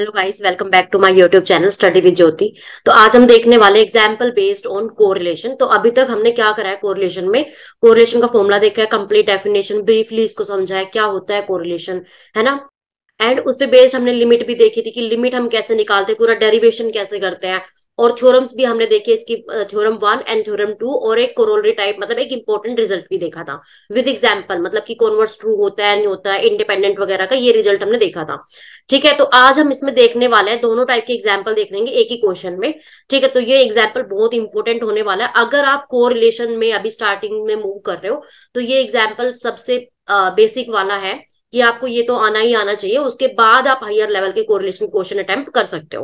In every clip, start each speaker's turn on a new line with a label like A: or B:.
A: Hello guys welcome back to my YouTube channel study with Jyoti तो आज हम देखने वाले एग्जांपल बेस्ड ऑन कोरिलेशन तो अभी तक हमने क्या करा है कोरिलेशन में कोरिलेशन का फॉर्मूला देखा है कंप्लीट डेफिनेशन ब्रीफली इसको समझा है क्या होता है कोरिलेशन है ना एंड उस पर बेस्ड हमने लिमिट भी देखी थी कि लिमिट हम कैसे निकालते हैं पूरा डेरिवेशन कैसे करते हैं और थ्योरम्स भी हमने देखे इसकी theorem one and theorem two और एक कोरोलरी टाइप मतलब एक इंपॉर्टेंट रिजल्ट भी देखा था विद एग्जाम्पल मतलब कि कॉन्वर्स ट्रू होता है नहीं होता है इंडिपेंडेंट वगैरह का ये रिजल्ट हमने देखा था ठीक है तो आज हम इसमें देखने वाले हैं दोनों टाइप के एग्जाम्पल देख लेंगे एक ही क्वेश्चन में ठीक है तो ये एग्जाम्पल बहुत इंपॉर्टेंट होने वाला है अगर आप को में अभी स्टार्टिंग में मूव कर रहे हो तो ये एग्जाम्पल सबसे बेसिक वाला है कि आपको ये तो आना ही आना चाहिए उसके बाद आप हायर लेवल के कोरिलेशन क्वेश्चन अटेम्प्ट कर सकते हो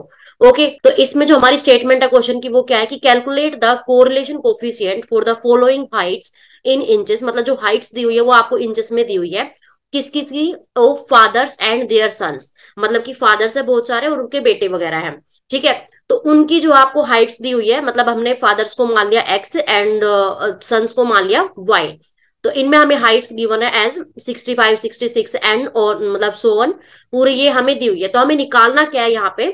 A: ओके okay? तो इसमें जो हमारी स्टेटमेंट है क्वेश्चन की वो क्या है कि calculate the correlation coefficient for the following heights in inches मतलब जो हाइट्स दी हुई है वो आपको इंचेस में दी हुई है किस किस की of fathers and their sons मतलब कि फादर्स है बहुत सारे और उनके बेटे वगैरह हैं ठीक है तो उनकी जो आपको हाइट्स दी हुई है मतलब हमने फादर्स को मान लिया एक्स एंड सन्स को मान लिया वाई तो इनमें हमें हाइट्स गिवन है एज 65, 66 एंड और मतलब सो ऑन पूरे ये हमें दी हुई है तो हमें निकालना क्या है यहाँ पे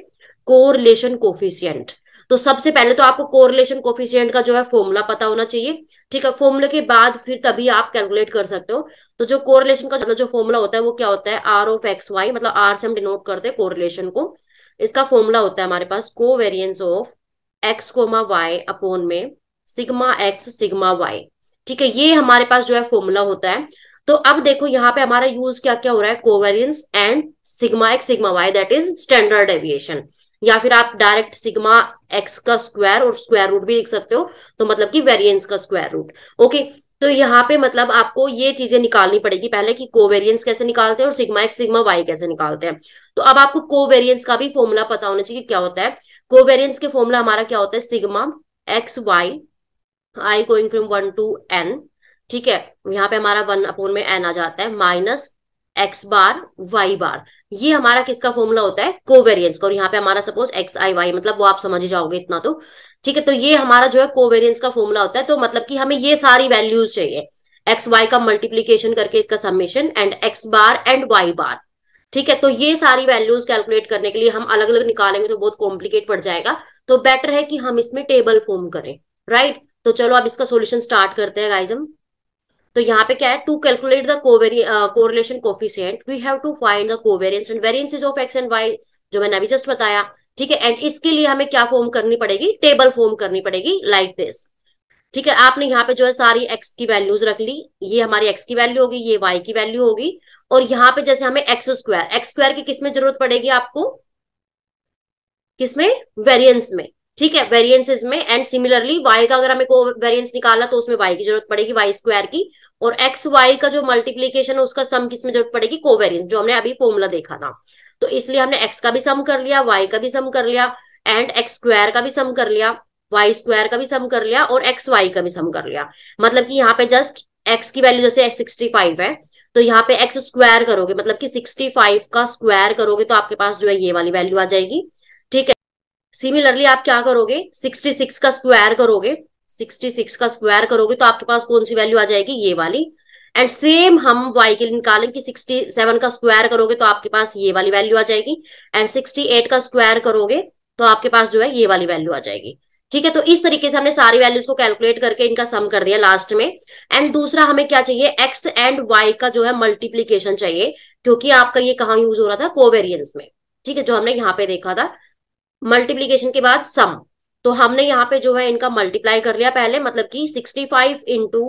A: कोरिलेशन कोफिशियंट तो सबसे पहले तो आपको कोरिलेशन कोफिशियंट का जो है फॉर्मूला पता होना चाहिए ठीक है फॉर्मूले के बाद फिर तभी आप कैलकुलेट कर सकते हो तो जो कोरिलेशन का जो फॉर्मूला होता है वो क्या होता है आर ऑफ एक्स वाई मतलब आर से हम डिनोट करते हैं कोरिलेशन को इसका फॉर्मूला होता है हमारे पास co of x comma y upon में सिग्मा एक्स सिग्मा वाई ठीक है ये हमारे पास जो है फॉर्मूला होता है तो अब देखो यहाँ पे हमारा यूज क्या क्या हो रहा है covariance and sigma x sigma y that is standard deviation या फिर आप डायरेक्ट सिग्मा एक्स का स्क्वायर और स्क्वायर रूट भी लिख सकते हो तो मतलब कि वेरिएंस का स्क्वायर रूट ओके तो यहाँ पे मतलब आपको ये चीजें निकालनी पड़ेगी पहले कि कोवेरियंस कैसे निकालते हैं और सिग्मा एक्स सिग्मा वाई कैसे निकालते हैं तो अब आपको कोवेरियंस का भी फॉर्मूला पता होना चाहिए क्या होता है कोवेरियंस के फॉर्मूला हमारा क्या होता है sigma x y i going from one to n ठीक है यहाँ पे हमारा वन अपोन में एन आ जाता है minus x bar y bar ये हमारा किसका फॉर्मूला होता है कोवेरियंस का और यहाँ पे हमारा सपोज एक्स आई वाई मतलब वो आप समझ जाओगे इतना तो ठीक है तो ये हमारा जो है कोवेरियंस का फॉर्मूला होता है तो मतलब कि हमें ये सारी वैल्यूज चाहिए एक्स वाई का मल्टीप्लीकेशन करके इसका summation and x bar and y bar ठीक है तो ये सारी वैल्यूज कैलकुलेट करने के लिए हम अलग अलग निकालेंगे तो बहुत कॉम्प्लिकेट पड़ जाएगा तो बेटर है कि हम इसमें टेबल फॉर्म करें राइट right? तो चलो अब इसका सोल्यूशन स्टार्ट करते हैं गाइजम तो यहाँ पे क्या है to calculate the correlation coefficient we have to find the covariance and variances of x and y जो मैंने अभी जस्ट बताया ठीक है एंड इसके लिए हमें क्या फॉर्म करनी पड़ेगी टेबल फॉर्म करनी पड़ेगी लाइक दिस ठीक है आपने यहाँ पे जो है सारी एक्स की वैल्यूज रख ली ये हमारी एक्स की वैल्यू होगी ये वाई की वैल्यू होगी और यहाँ पे जैसे हमें एक्स स्क्वायर एक्स स्क्वायर की किसमें जरूरत पड़ेगी आपको किसमें वेरियंस में ठीक है वेरिएंसेस में एंड सिमिलरली वाई का अगर हमें को वेरियंस निकालना तो उसमें वाई की जरूरत पड़ेगी वाई स्क्वायर की और एक्स वाई का जो मल्टीप्लीकेशन है उसका सम किसमें जरूरत पड़ेगी को वेरियंस जो हमने अभी फॉर्मूला देखा था तो इसलिए हमने एक्स का भी सम कर लिया वाई का भी सम कर लिया एंड एक्स स्क्वायर का भी सम कर लिया वाई स्क्वायर का भी सम कर लिया और एक्स वाई का भी सम कर लिया मतलब कि यहाँ पे जस्ट एक्स की वैल्यू जैसे एक्स सिक्सटी फाइव है तो यहाँ पे एक्स स्क्वायर करोगे मतलब कि सिक्सटी फाइव का स्क्वायर करोगे तो आपके पास जो है ये वाली वैल्यू आ जाएगी सिमिलरली आप क्या करोगे सिक्सटी सिक्स का स्क्वायर करोगे सिक्सटी सिक्स का स्क्वायर करोगे तो आपके पास कौन सी वैल्यू आ जाएगी ये वाली एंड सेम हम वाई के लिए निकालेंगे सिक्सटी सेवन का स्क्वायर करोगे तो आपके पास ये वाली वैल्यू आ जाएगी एंड सिक्सटी एट का स्क्वायर करोगे तो आपके पास जो है ये वाली वैल्यू आ जाएगी ठीक है तो इस तरीके से हमने सारी वैल्यूज को कैलकुलेट करके इनका सम कर दिया लास्ट में एंड दूसरा हमें क्या चाहिए एक्स एंड वाई का जो है मल्टीप्लीकेशन चाहिए क्योंकि आपका ये कहाँ यूज हो रहा था कोवेरियंस में ठीक है जो हमने यहाँ पे देखा था मल्टीप्लीकेशन के बाद सम तो हमने यहाँ पे जो है इनका मल्टीप्लाई कर लिया पहले मतलब कि 65 फाइव इंटू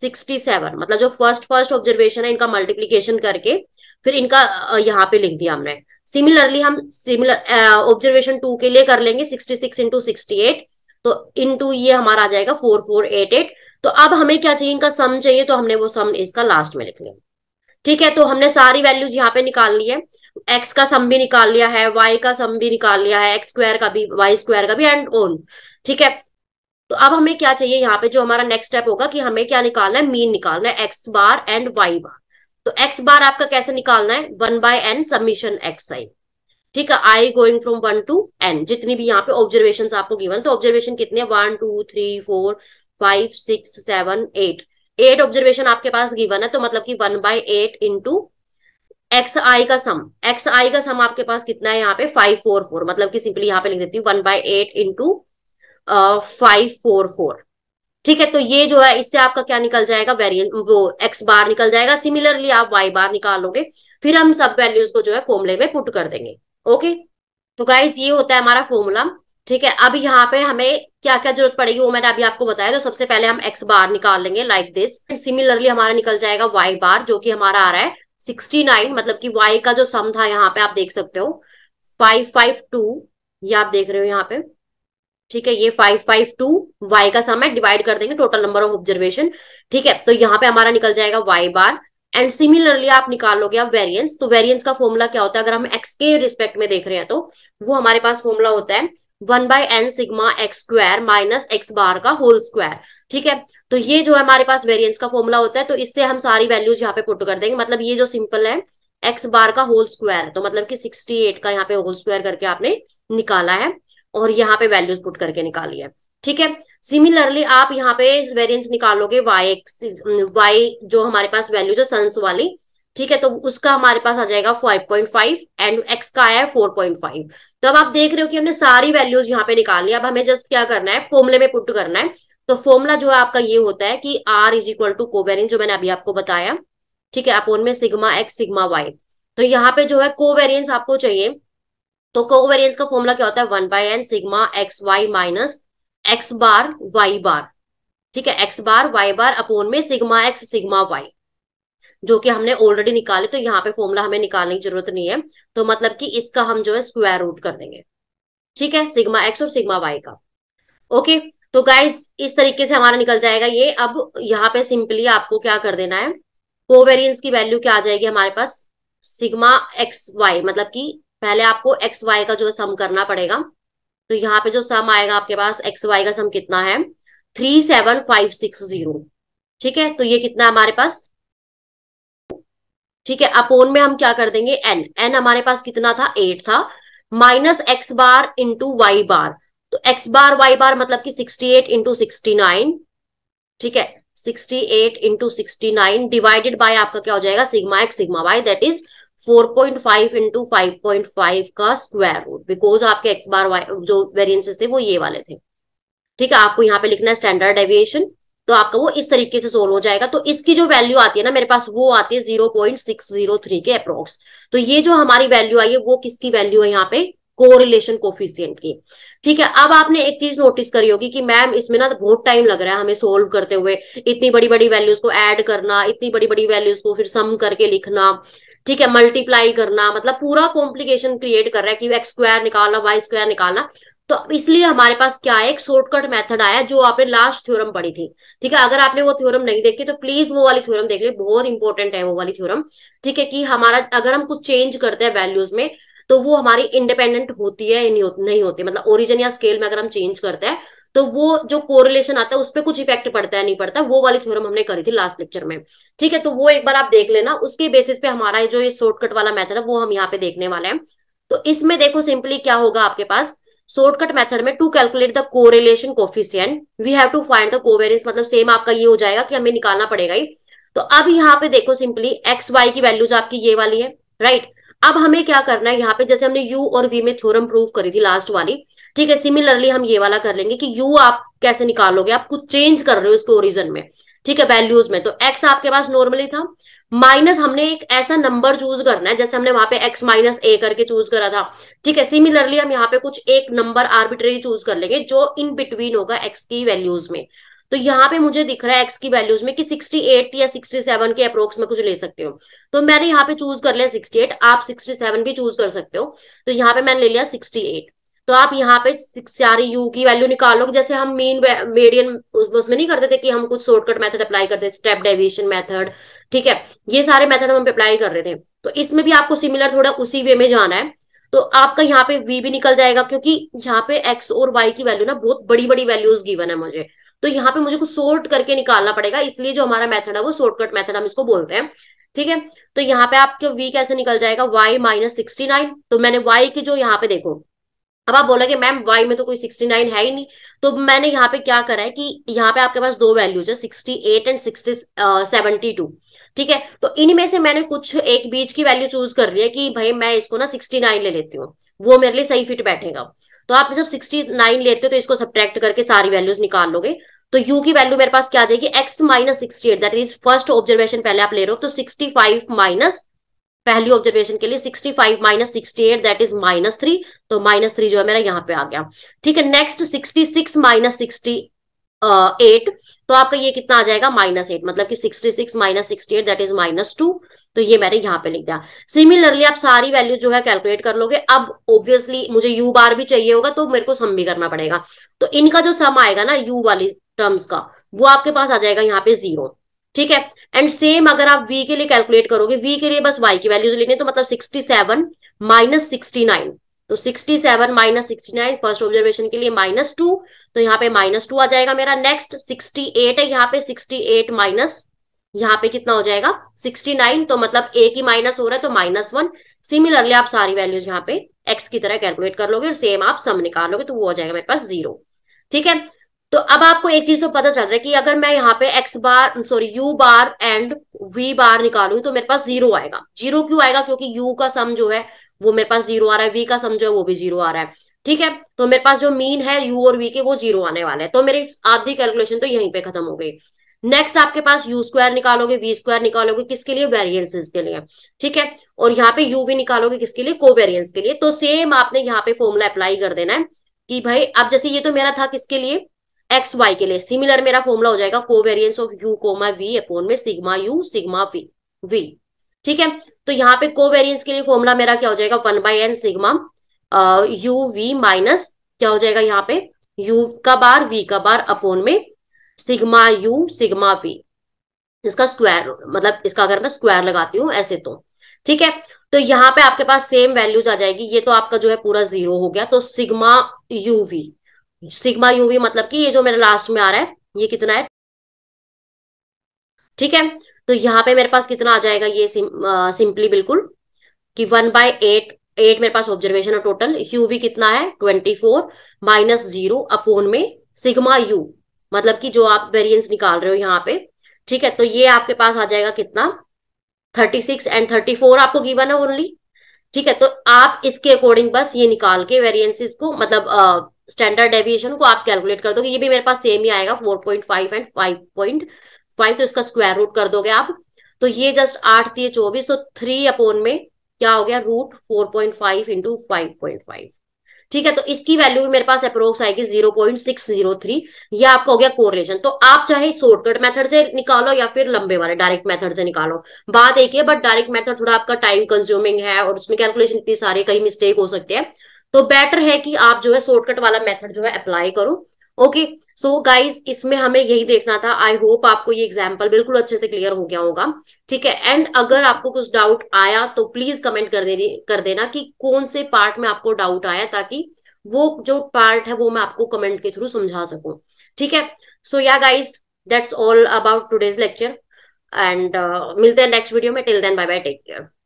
A: सिक्सटी सेवन मतलब जो फर्स्ट फर्स्ट ऑब्जर्वेशन है इनका मल्टीप्लीकेशन करके फिर इनका यहाँ पे लिख दिया हमने सिमिलरली हम सिमिलर ऑब्जर्वेशन टू के लिए कर लेंगे sixty six into sixty eight तो इंटू ये हमारा आ जाएगा फोर फोर एट एट तो अब हमें क्या चाहिए इनका सम चाहिए तो हमने वो सम इसका लास्ट में लिख लिया ठीक है तो हमने सारी वैल्यूज यहाँ पे निकाल ली है एक्स का सम भी निकाल लिया है वाई का सम भी निकाल लिया है एक्स स्क्वायर का भी वाई स्क्वायर का भी एंड ऑल ठीक है तो अब हमें क्या चाहिए यहाँ पे जो हमारा नेक्स्ट स्टेप होगा कि हमें क्या निकालना है मीन निकालना है x bar and y bar तो एक्स बार आपका कैसे निकालना है one by n summation x i ठीक है i going from one to n जितनी भी यहाँ पे ऑब्जर्वेशन आपको गिवन तो ऑब्जर्वेशन कितने one two three four five six seven eight eight observation आपके पास गिवन है तो मतलब कि one by eight into x i का सम एक्स आई का सम आपके पास कितना है यहाँ पे फाइव फोर फोर मतलब कि सिंपली यहाँ पे लिख देती हूँ one by eight into five four four ठीक है तो ये जो है इससे आपका क्या निकल जाएगा वेरिएंट वो एक्स बार निकल जाएगा सिमिलरली आप वाई बार निकालोगे फिर हम सब वैल्यूज को जो है फॉर्मुले में पुट कर देंगे ओके तो गाइज ये होता है हमारा फॉर्मूला ठीक है अब यहाँ पे हमें क्या क्या जरूरत पड़ेगी वो मैंने अभी आपको बताया तो सबसे पहले हम एक्स बार निकाल लेंगे लाइक दिस सिमिलरली हमारा निकल जाएगा वाई बार जो कि हमारा आ रहा है सिक्सटी नाइन मतलब कि वाई का जो सम था यहाँ पे आप देख सकते हो फाइव फाइव टू ये आप देख रहे हो यहाँ पे ठीक है ये फाइव फाइव टू वाई का सम है डिवाइड कर देंगे टोटल नंबर ऑफ ऑब्जर्वेशन ठीक है तो यहाँ पे हमारा निकल जाएगा वाई बार एंड सिमिलरली आप निकाल लोगे आप वेरियंस तो वेरियंस का फॉर्मूला क्या होता है अगर हम एक्स के रिस्पेक्ट में देख रहे हैं तो वो हमारे पास फॉर्मूला होता है one by n sigma x square minus x bar का होल स्क्वायर ठीक है तो ये जो है हमारे पास वेरिएंस का फॉर्मूला होता है तो इससे हम सारी वैल्यूज यहाँ पे पुट कर देंगे मतलब ये जो सिंपल है एक्स बार का होल स्क्वायर तो मतलब कि 68 का यहाँ पे होल स्क्वायर करके आपने निकाला है और यहाँ पे वैल्यूज पुट करके निकाली है ठीक है सिमिलरली आप यहाँ पे वेरियंस निकालोगे वाई एक्स वाई जो हमारे पास वैल्यूज है सन्स वाली ठीक है तो उसका हमारे पास आ जाएगा 5.5 एंड एक्स का आया है 4.5 तो अब आप देख रहे हो कि हमने सारी वैल्यूज यहाँ पे निकाल ली अब हमें जस्ट क्या करना है फॉर्मुले में पुट करना है तो फॉर्मुला जो है आपका ये होता है कि r is equal to covariance जो मैंने अभी आपको बताया ठीक है अपोन में सिग्मा एक्स सिग्मा वाई तो यहाँ पे जो है कोवेरियंस आपको चाहिए तो कोवेरियंस का फॉर्मुला क्या होता है one by n sigma x y minus x bar y bar ठीक है x bar y bar upon में सिग्मा एक्स सिग्मा वाई जो कि हमने ऑलरेडी निकाले तो यहाँ पे फॉर्मूला हमें निकालने की जरूरत नहीं है तो मतलब कि इसका हम जो है स्क्वायर रूट कर देंगे ठीक है सिग्मा एक्स और सिग्मा वाई का ओके तो गाइज इस तरीके से हमारा निकल जाएगा ये अब यहाँ पे सिंपली आपको क्या कर देना है कोवेरियंस की वैल्यू क्या आ जाएगी हमारे पास सिग्मा एक्स वाई मतलब कि पहले आपको एक्स वाई का जो है सम करना पड़ेगा तो यहाँ पे जो सम आएगा आपके पास एक्स वाई का सम कितना है three seven five six zero ठीक है तो ये कितना है हमारे पास ठीक है अपोन में हम क्या कर देंगे एन एन हमारे पास कितना था एट था minus x bar into y bar तो एक्स बार वाई बार मतलब कि sixty eight into sixty nine ठीक है sixty eight into sixty nine divided by आपका क्या हो जाएगा sigma x sigma y that is four point five into five point five का स्क्वायर रूट बिकॉज आपके एक्स बार वाई जो variances थे वो ये वाले थे ठीक है आपको यहाँ पे लिखना है स्टैंडर्ड एविएशन तो आपका वो इस तरीके से सोल्व हो जाएगा तो इसकी जो वैल्यू आती है ना मेरे पास वो आती है zero point six zero three के अप्रोक्स तो ये जो हमारी वैल्यू आई है वो किसकी वैल्यू है यहाँ पे कोरिलेशन कोफिशियंट की ठीक है अब आपने एक चीज नोटिस करी होगी कि मैम इसमें ना बहुत टाइम लग रहा है हमें सोल्व करते हुए इतनी बड़ी बड़ी वैल्यूज को एड करना इतनी बड़ी बड़ी वैल्यूज को फिर सम करके लिखना ठीक है मल्टीप्लाई करना मतलब पूरा कॉम्प्लिकेशन क्रिएट कर रहा है कि एक्स स्क्वायर निकालना वाई स्क्वायर निकालना तो इसलिए हमारे पास क्या है एक शॉर्टकट मेथड आया जो आपने लास्ट थ्योरम पढ़ी थी ठीक है अगर आपने वो थ्योरम नहीं देखी तो प्लीज वो वाली थ्योरम देख ले बहुत इंपॉर्टेंट है वो वाली थ्योरम ठीक है कि हमारा अगर हम कुछ चेंज करते हैं वैल्यूज में तो वो हमारी इंडिपेंडेंट होती है नहीं, हो, नहीं होती मतलब ओरिजिन या स्केल में अगर हम चेंज करते हैं तो वो जो कोरिलेशन आता है उस पर कुछ इफेक्ट पड़ता है नहीं पड़ता वो वाली थ्योरम हमने करी थी लास्ट लेक्चर में ठीक है तो वो एक बार आप देख लेना उसके बेसिस पे हमारा जो ये शॉर्टकट वाला मेथड है वो हम यहाँ पे देखने वाले हैं तो इसमें देखो सिंपली क्या होगा आपके पास शॉर्टकट मेथड में to calculate the correlation coefficient we have to find the covariance मतलब सेम आपका ये हो जाएगा कि हमें निकालना पड़ेगा ही तो अब यहाँ पे देखो सिंपली एक्स वाई की वैल्यूज आपकी ये वाली है राइट right? अब हमें क्या करना है यहाँ पे जैसे हमने यू और वी में थ्योरम प्रूव करी थी लास्ट वाली ठीक है सिमिलरली हम ये वाला कर लेंगे कि यू आप कैसे निकालोगे आप कुछ चेंज कर रहे हो इसको ओरिजन में ठीक है वैल्यूज में तो एक्स आपके पास नॉर्मली था माइनस हमने एक ऐसा नंबर चूज करना है जैसे हमने वहां पे एक्स माइनस ए करके चूज करा था ठीक है सिमिलरली हम यहाँ पे कुछ एक नंबर आर्बिट्रेरी चूज कर लेंगे जो इन बिटवीन होगा एक्स की वैल्यूज में तो यहाँ पे मुझे दिख रहा है एक्स की वैल्यूज में कि 68 या 67 के अप्रोक्स में कुछ ले सकते हो तो मैंने यहाँ पे चूज कर लिया 68 आप 67 भी चूज कर सकते हो तो यहाँ पे मैंने ले लिया 68 तो आप यहाँ पे सारी यू की वैल्यू निकालो जैसे हम मेन मेडियन उसमें नहीं करते थे कि हम कुछ शॉर्टकट मेथड अप्लाई करते स्टेप डेविएशन मेथड ठीक है ये सारे मेथड हम अप्लाई कर रहे थे तो इसमें भी आपको सिमिलर थोड़ा उसी वे में जाना है तो आपका यहाँ पे वी भी निकल जाएगा क्योंकि यहाँ पे एक्स और वाई की वैल्यू ना बहुत बड़ी बड़ी वैल्यूज गिवन है मुझे तो यहाँ पे मुझे कुछ सोर्ट करके निकालना पड़ेगा इसलिए जो हमारा मेथड है वो शॉर्टकट मेथड हम इसको बोलते हैं ठीक है तो यहाँ पे आपके वी कैसे निकल जाएगा वाई माइनस सिक्सटी नाइन तो मैंने वाई की जो यहाँ पे देखो अब आप कि मैम वाई में तो कोई सिक्सटी नाइन है ही नहीं तो मैंने यहाँ पे क्या करा है कि यहाँ पे आपके पास दो वैल्यूज है sixty eight and sixty seventy two ठीक है तो इनमें से मैंने कुछ एक बीच की वैल्यू चूज कर लिया कि भाई मैं इसको ना सिक्सटी नाइन ले लेती हूँ वो मेरे लिए सही फिट बैठेगा तो आप जब सिक्सटी नाइन लेते हो तो इसको सब्ट्रैक्ट करके सारी वैल्यूज निकाल लोगे तो यू की वैल्यू मेरे पास क्या आ जाएगी x minus sixty eight that is first observation पहले आप ले रहे हो तो सिक्सटी फाइव माइनस पहली ऑब्जर्वेशन के लिए 65 five minus sixty eight that is minus three तो माइनस थ्री जो है मेरा यहाँ पे आ गया ठीक है next 66 six minus sixty eight तो आपका ये कितना आ जाएगा माइनस एट मतलब कि 66 six minus sixty eight that is minus two तो ये मैंने यहाँ पे लिख दिया सिमिलरली आप सारी वैल्यू जो है कैलकुलेट कर लोगे अब ऑब्वियसली मुझे यू बार भी चाहिए होगा तो मेरे को सम भी करना पड़ेगा तो इनका जो सम आएगा ना यू वाली टर्म्स का वो आपके पास आ जाएगा यहाँ पे जीरो ठीक है एंड सेम अगर आप वी के लिए कैलकुलेट करोगे वी के लिए बस वाई की वैल्यूज लेने तो मतलब sixty seven minus sixty nine तो sixty seven minus sixty nine first observation के लिए माइनस टू तो यहाँ पे माइनस टू आ जाएगा मेरा नेक्स्ट सिक्सटी एट है यहाँ पे सिक्सटी एट माइनस यहाँ पे कितना हो जाएगा सिक्सटी नाइन तो मतलब ए की माइनस हो रहा है तो माइनस वन सिमिलरली आप सारी वैल्यूज यहाँ पे एक्स की तरह कैलकुलेट कर लोगे और सेम आप सम निकाल लोगे तो वो हो जाएगा मेरे पास जीरो ठीक है तो अब आपको एक चीज तो पता चल रहा है कि अगर मैं यहाँ पे x bar sorry u bar and v bar निकालूंगी तो मेरे पास जीरो आएगा जीरो क्यों आएगा क्योंकि यू का सम जो है वो मेरे पास जीरो आ रहा है वी का सम जो है वो भी जीरो आ रहा है ठीक है तो मेरे पास जो मीन है यू और वी के वो जीरो आने वाले हैं तो मेरी आधी कैलकुलेशन तो यहीं पे खत्म हो गई नेक्स्ट आपके पास यू स्क्वायर निकालोगे वी स्क्वायर निकालोगे किसके लिए वेरियंसिस के लिए ठीक है और यहाँ पे यू भी निकालोगे किसके लिए वेरियंस के लिए तो सेम आपने यहाँ पे फॉर्मूला अप्लाई कर देना है कि भाई अब जैसे ये तो मेरा था किसके लिए एक्स वाई के लिए सिमिलर मेरा फॉर्मूला हो जाएगा covariance of u comma v upon में sigma u sigma v v ठीक है तो यहाँ पे कोवेरियंस के लिए फॉर्मूला मेरा क्या हो जाएगा one by n sigma u v minus क्या हो जाएगा यहाँ पे यू का बार वी का बार अपोन में सिग्मा यू सिग्मा वी इसका स्क्वायर मतलब इसका अगर मैं स्क्वायर लगाती हूँ ऐसे तो ठीक है तो यहाँ पे आपके पास सेम वैल्यूज आ जाएगी ये तो आपका जो है पूरा जीरो हो गया तो sigma u v sigma u भी मतलब कि ये जो मेरा लास्ट में आ रहा है ये कितना है ठीक है तो यहाँ पे मेरे पास कितना आ जाएगा ये सिम, सिंपली बिल्कुल कि वन बाय एट एट मेरे पास ऑब्जर्वेशन है टोटल यू भी कितना है twenty four minus zero upon में सिग्मा यू मतलब कि जो आप वेरियंस निकाल रहे हो यहाँ पे ठीक है तो ये आपके पास आ जाएगा कितना thirty six and thirty four आपको गिवन है ओनली ठीक है तो आप इसके अकॉर्डिंग बस ये निकाल के वेरियंसिस को मतलब स्टैंडर्ड डेविएशन को आप कैलकुलेट कर दोगे ये भी मेरे पास सेम ही आएगा four point five and five point five तो इसका स्क्वायर रूट कर दोगे आप तो ये जस्ट आठ थी चौबीस तो थ्री अपोन में क्या हो गया root four point five into five point five ठीक है तो इसकी वैल्यू भी मेरे पास अप्रोक्स आएगी 0.603 ये आपका हो गया कोरिलेशन तो आप चाहे शॉर्टकट मेथड से निकालो या फिर लंबे वाले डायरेक्ट मेथड से निकालो बात एक है बट डायरेक्ट मेथड थोड़ा आपका टाइम कंज्यूमिंग है और उसमें कैलकुलेशन इतनी सारी कई मिस्टेक हो सकते हैं तो बेटर है कि आप जो है शॉर्टकट वाला मेथड जो है अप्लाई करो ओके सो गाइस इसमें हमें यही देखना था आई होप आपको ये एग्जाम्पल बिल्कुल अच्छे से क्लियर हो गया होगा ठीक है एंड अगर आपको कुछ डाउट आया तो प्लीज कमेंट कर दे कर देना कि कौन से पार्ट में आपको डाउट आया ताकि वो जो पार्ट है वो मैं आपको कमेंट के थ्रू समझा सकूं ठीक है so yeah guys that's all about today's lecture and मिलते हैं नेक्स्ट वीडियो में till then bye bye take care